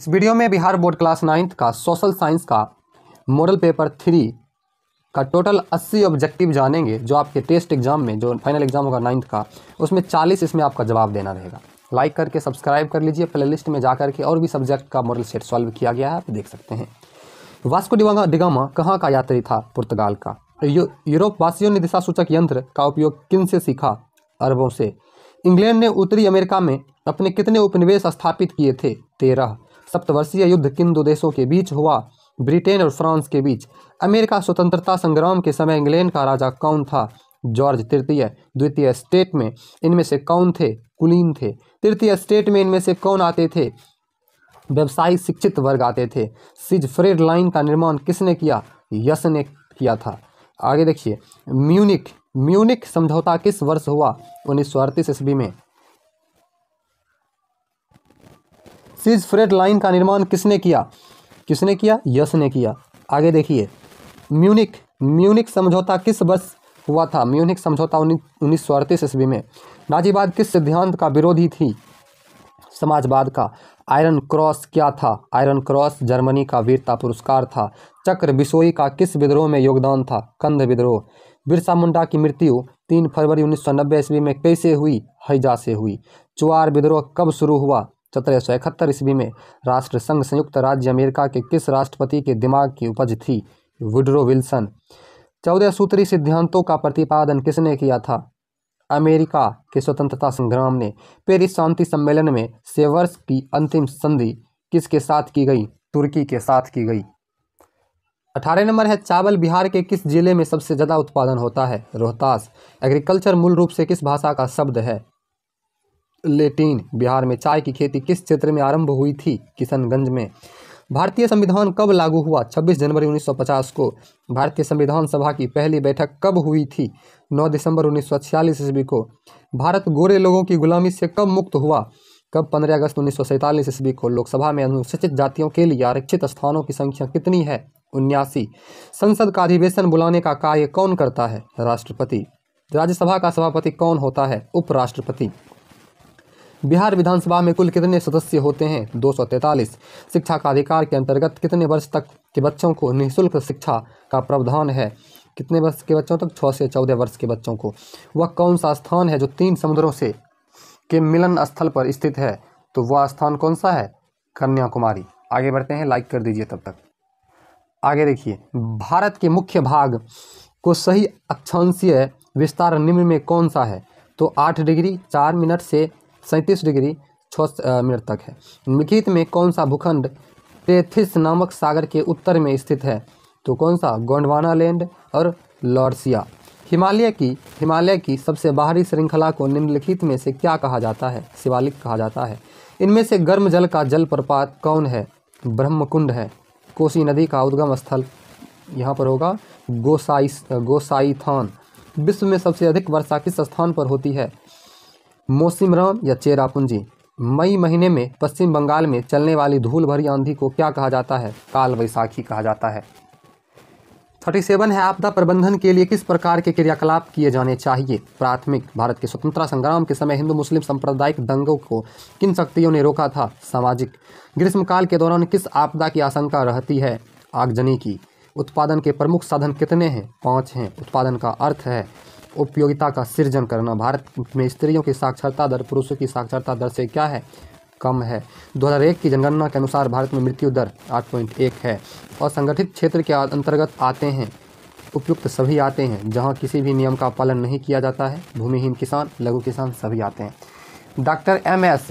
इस वीडियो में Bihar board class ninth का सोशल साइंस का मॉडल पेपर थ्री का टोटल अस्सी ऑब्जेक्टिव जानेंगे जो आपके टेस्ट एग्जाम में जो फाइनल एग्जाम होगा नाइन्थ का उसमें चालीस इसमें आपका जवाब देना रहेगा लाइक करके सब्सक्राइब कर लीजिए प्ले में जा करके और भी सब्जेक्ट का मॉडल सेट सॉल्व किया गया है आप देख सकते हैं वास्को डिवागा डिगामा कहाँ का यात्री था पुर्तगाल का यू, यूरोप वासियों ने दिशा सूचक यंत्र का उपयोग किन से सीखा अरबों से इंग्लैंड ने उत्तरी अमेरिका में अपने कितने उपनिवेश स्थापित किए थे तेरह सप्तवर्षीय युद्ध किन दो देशों के बीच हुआ ब्रिटेन और फ्रांस के बीच अमेरिका स्वतंत्रता संग्राम के समय इंग्लैंड का राजा कौन था जॉर्ज तृतीय द्वितीय स्टेट में इनमें से कौन थे कुलीन थे तृतीय स्टेट में इनमें से कौन आते थे व्यवसायी शिक्षित वर्ग आते थे सिज फ्रेड लाइन का निर्माण किसने किया यश ने किया था आगे देखिए म्यूनिक म्यूनिक समझौता किस वर्ष हुआ उन्नीस सौ अड़तीस ईस्वी में सीज फ्रेट लाइन का निर्माण किसने किया किसने किया यश ने किया आगे देखिए म्यूनिक म्यूनिक समझौता किस वर्ष हुआ था म्यूनिक समझौता उन्नीस सौ अड़तीस ईस्वी में नाजीबाद किस सिद्धांत का विरोधी थी समाजवाद का आयरन क्रॉस क्या था आयरन क्रॉस जर्मनी का वीरता पुरस्कार था चक्र बिसोई का किस विद्रोह में योगदान था कंध विद्रोह बिरसा मुंडा की मृत्यु तीन फरवरी उन्नीस सौ नब्बे ईस्वी में कैसे हुई हैजा से हुई चुआर विद्रोह कब शुरू हुआ सत्रह सौ इकहत्तर ईस्वी में राष्ट्र संघ संयुक्त राज्य अमेरिका के किस राष्ट्रपति के दिमाग की उपज थी वुडरो विल्सन चौदह सूत्री सिद्धांतों का प्रतिपादन किसने किया था अमेरिका के स्वतंत्रता संग्राम ने पेरिस शांति सम्मेलन में सेवर्स की अंतिम संधि किसके साथ की गई तुर्की के साथ की गई अठारह नंबर है चावल बिहार के किस जिले में सबसे ज़्यादा उत्पादन होता है रोहतास एग्रीकल्चर मूल रूप से किस भाषा का शब्द है लेटिन बिहार में चाय की खेती किस क्षेत्र में आरंभ हुई थी किशनगंज में भारतीय संविधान कब लागू हुआ 26 जनवरी 1950 को भारतीय संविधान सभा की पहली बैठक कब हुई थी 9 दिसंबर उन्नीस सौ ईस्वी को भारत गोरे लोगों की गुलामी से कब मुक्त हुआ कब 15 अगस्त उन्नीस सौ ईस्वी को लोकसभा में अनुसूचित जातियों के लिए आरक्षित स्थानों की संख्या कितनी है उन्यासी संसद का अधिवेशन बुलाने का कार्य कौन करता है राष्ट्रपति राज्यसभा का सभापति कौन होता है उपराष्ट्रपति बिहार विधानसभा में कुल कितने सदस्य होते हैं दो शिक्षा का अधिकार के अंतर्गत कितने वर्ष तक के बच्चों को निःशुल्क शिक्षा का प्रावधान है कितने वर्ष के बच्चों तक छः से चौदह वर्ष के बच्चों को वह कौन सा स्थान है जो तीन समुद्रों से के मिलन स्थल पर स्थित है तो वह स्थान कौन सा है कन्याकुमारी आगे बढ़ते हैं लाइक कर दीजिए तब तक आगे देखिए भारत के मुख्य भाग को सही अक्षांशीय विस्तार निम्न में कौन सा है तो आठ डिग्री चार मिनट से सैंतीस डिग्री छः मिनट तक है निम्नलिखित में कौन सा भूखंड टेथिस नामक सागर के उत्तर में स्थित है तो कौन सा गोंडवाना लैंड और लॉर्सिया हिमालय की हिमालय की सबसे बाहरी श्रृंखला को निम्नलिखित में से क्या कहा जाता है शिवालिक कहा जाता है इनमें से गर्म जल का जलप्रपात कौन है ब्रह्मकुंड है कोसी नदी का उद्गम स्थल यहाँ पर होगा गोसाई गोसाईथान विश्व में सबसे अधिक वर्षा किस स्थान पर होती है मोसिमराम या चेरापूंजी मई महीने में पश्चिम बंगाल में चलने वाली धूल भरी आंधी को क्या कहा जाता है काल वैसाखी कहा जाता है थर्टी सेवन है आपदा प्रबंधन के लिए किस प्रकार के क्रियाकलाप किए जाने चाहिए प्राथमिक भारत के स्वतंत्रता संग्राम के समय हिंदू मुस्लिम सांप्रदायिक दंगों को किन शक्तियों ने रोका था सामाजिक ग्रीष्मकाल के दौरान किस आपदा की आशंका रहती है आगजनी की उत्पादन के प्रमुख साधन कितने हैं पाँच हैं उत्पादन का अर्थ है उपयोगिता का सृजन करना भारत में स्त्रियों की साक्षरता दर पुरुषों की साक्षरता दर से क्या है कम है 2001 की जनगणना के अनुसार भारत में मृत्यु दर 8.1 है और संगठित क्षेत्र के अंतर्गत आते हैं उपयुक्त सभी आते हैं जहां किसी भी नियम का पालन नहीं किया जाता है भूमिहीन किसान लघु किसान सभी आते हैं doctor M S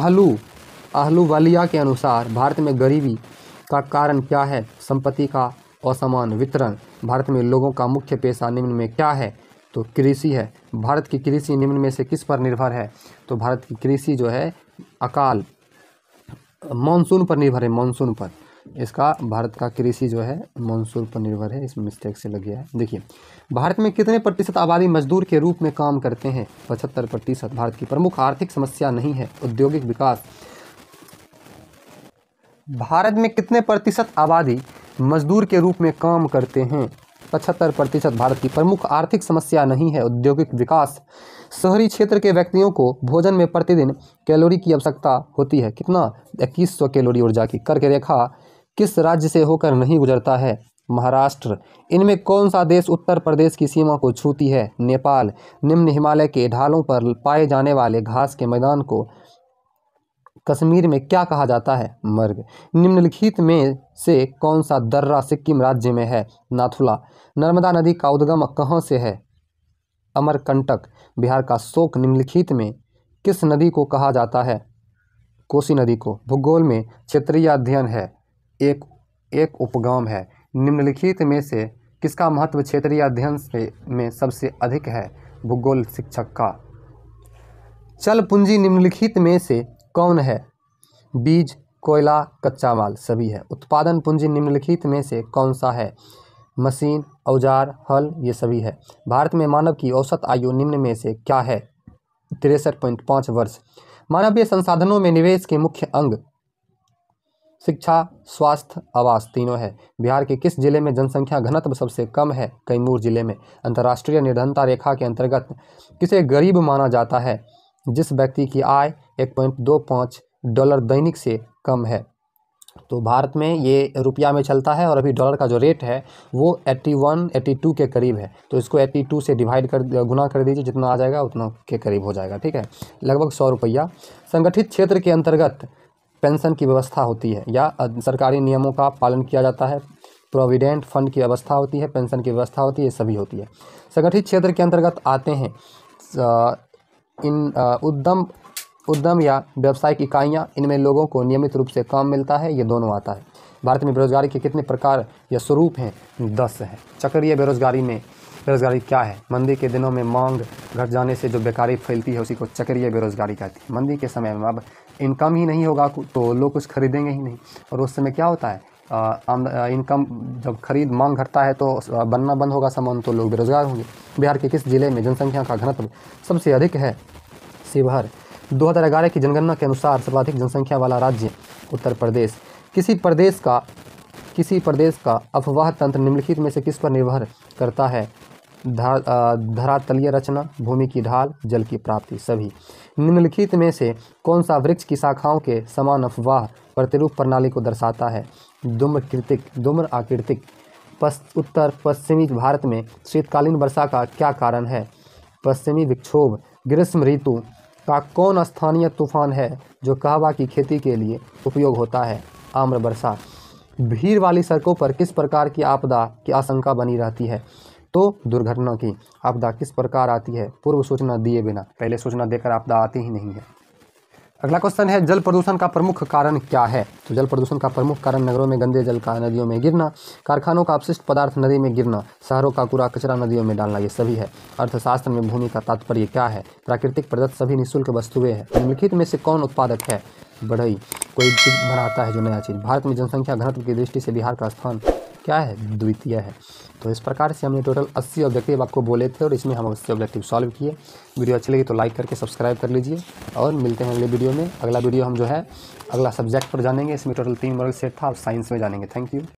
Ahluwalia के अनुसार भारत में गरीबी का कारण क्या है संपत्ति का असमान वितरण भारत में लोगों का मुख्य पेशा निम्न में क्या है तो कृषि है भारत की कृषि निम्न में से किस पर निर्भर है तो भारत की कृषि जो है अकाल मानसून पर निर्भर है मानसून पर इसका भारत का कृषि जो है मानसून पर निर्भर है इसमें मिस्टेक से लग गया है देखिए भारत में कितने प्रतिशत आबादी मजदूर के रूप में काम करते हैं पचहत्तर प्रतिशत भारत की प्रमुख आर्थिक समस्या नहीं है औद्योगिक विकास भारत में कितने प्रतिशत आबादी मजदूर के रूप में काम करते हैं पचहत्तर प्रतिशत भारत की प्रमुख आर्थिक समस्या नहीं है औद्योगिक विकास शहरी क्षेत्र के व्यक्तियों को भोजन में प्रतिदिन कैलोरी की आवश्यकता होती है कितना इक्कीस सौ कैलोरी ऊर्जा की कर्क रेखा किस राज्य से होकर नहीं गुजरता है महाराष्ट्र इनमें कौन सा देश उत्तर प्रदेश की सीमा को छूती है नेपाल निम्न हिमालय के ढालों पर पाए जाने वाले घास के मैदान को कश्मीर में क्या कहा जाता है मर्ग निम्नलिखित में से कौन सा दर्रा सिक्किम राज्य में है नाथुला नर्मदा नदी का उद्गम कहाँ से है अमरकंटक बिहार का शोक निम्नलिखित में किस नदी को कहा जाता है कोसी नदी को भूगोल में क्षेत्रीय अध्ययन है एक एक उपगम है निम्नलिखित में से किसका महत्व क्षेत्रीय अध्ययन से में सबसे अधिक है भूगोल शिक्षक का चल पूंजी निम्नलिखित में से कौन है बीज कोयला कच्चा माल सभी है उत्पादन पूंजी निम्नलिखित में से कौन सा है मशीन औजार हल ये सभी है भारत में मानव की औसत आयु निम्न में से क्या है तिरसठ पॉइंट पाँच वर्ष मानवीय संसाधनों में निवेश के मुख्य अंग शिक्षा स्वास्थ्य आवास तीनों है बिहार के किस जिले में जनसंख्या घनत्व सबसे कम है कैमूर जिले में अंतर्राष्ट्रीय निर्धनता रेखा के अंतर्गत किसे गरीब माना जाता है जिस व्यक्ति की आय एक पॉइंट दो पाँच डॉलर दैनिक से कम है तो भारत में ये रुपया में चलता है और अभी डॉलर का जो रेट है वो एट्टी वन एट्टी टू के करीब है तो इसको एट्टी टू से डिवाइड कर गुना कर दीजिए जितना आ जाएगा उतना के करीब हो जाएगा ठीक है लगभग सौ रुपया संगठित क्षेत्र के अंतर्गत पेंशन की व्यवस्था होती है या सरकारी नियमों का पालन किया जाता है प्रोविडेंट फंड की व्यवस्था होती है पेंशन की व्यवस्था होती है सभी होती है संगठित क्षेत्र के अंतर्गत आते हैं इन उद्यम उद्यम या व्यावसायिक इकाइयाँ इनमें लोगों को नियमित रूप से काम मिलता है ये दोनों आता है भारत में बेरोजगारी के कितने प्रकार या स्वरूप हैं दस हैं चक्रीय बेरोजगारी में बेरोजगारी क्या है मंदी के दिनों में मांग घट जाने से जो बेकारी फैलती है उसी को चक्रीय बेरोजगारी कहती है मंदी के समय में अब इनकम ही नहीं होगा तो लोग कुछ खरीदेंगे ही नहीं और उस समय क्या होता है इनकम जब खरीद मांग घटता है तो बनना बंद होगा सामान तो लोग बेरोजगार होंगे बिहार के किस जिले में जनसंख्या का घनत्व सबसे अधिक है शिवहर 2011 की जनगणना के अनुसार सर्वाधिक जनसंख्या वाला राज्य उत्तर प्रदेश किसी प्रदेश का किसी प्रदेश का अफवाह तंत्र निम्नलिखित में से किस पर निर्भर करता है धरातलीय रचना भूमि की ढाल जल की प्राप्ति सभी निम्नलिखित में से कौन सा वृक्ष की शाखाओं के समान अफवाह प्रतिरूप प्रणाली को दर्शाता है दुम्रकृतिक दुम्र आकृतिक पश्च उत्तर पश्चिमी भारत में शीतकालीन वर्षा का क्या कारण है पश्चिमी विक्षोभ ग्रीष्म ऋतु का कौन स्थानीय तूफान है जो कहवा की खेती के लिए उपयोग होता है आम्र वर्षा भीड़ वाली सड़कों पर किस प्रकार की आपदा की आशंका बनी रहती है तो दुर्घटना की आपदा किस प्रकार आती है पूर्व सूचना दिए बिना पहले सूचना देकर आपदा आती ही नहीं है अगला क्वेश्चन है जल प्रदूषण का प्रमुख कारण क्या है तो जल प्रदूषण का प्रमुख कारण नगरों में गंदे जल का नदियों में गिरना कारखानों का अपशिष्ट पदार्थ नदी में गिरना शहरों का कूड़ा कचरा नदियों में डालना ये सभी है अर्थशास्त्र में भूमि का तात्पर्य क्या है प्राकृतिक प्रदत्त सभी निःशुल्क वस्तुएं हैं निम्नलिखित में से कौन उत्पादक है बढ़ई कोई चीज़ बनाता है जो नया चीज़ भारत में जनसंख्या घनत्व की दृष्टि से बिहार का स्थान क्या है द्वितीय है तो इस प्रकार से हमने टोटल 80 ऑब्जेक्टिव आपको बोले थे और इसमें हम अस्सी ऑब्जेक्टिव सॉल्व किए वीडियो अच्छी लगी तो लाइक करके सब्सक्राइब कर लीजिए और मिलते हैं अगले वीडियो में अगला वीडियो हम जो है अगला सब्जेक्ट पर जानेंगे इसमें टोटल तीन मॉडल सेट था और साइंस में जानेंगे थैंक यू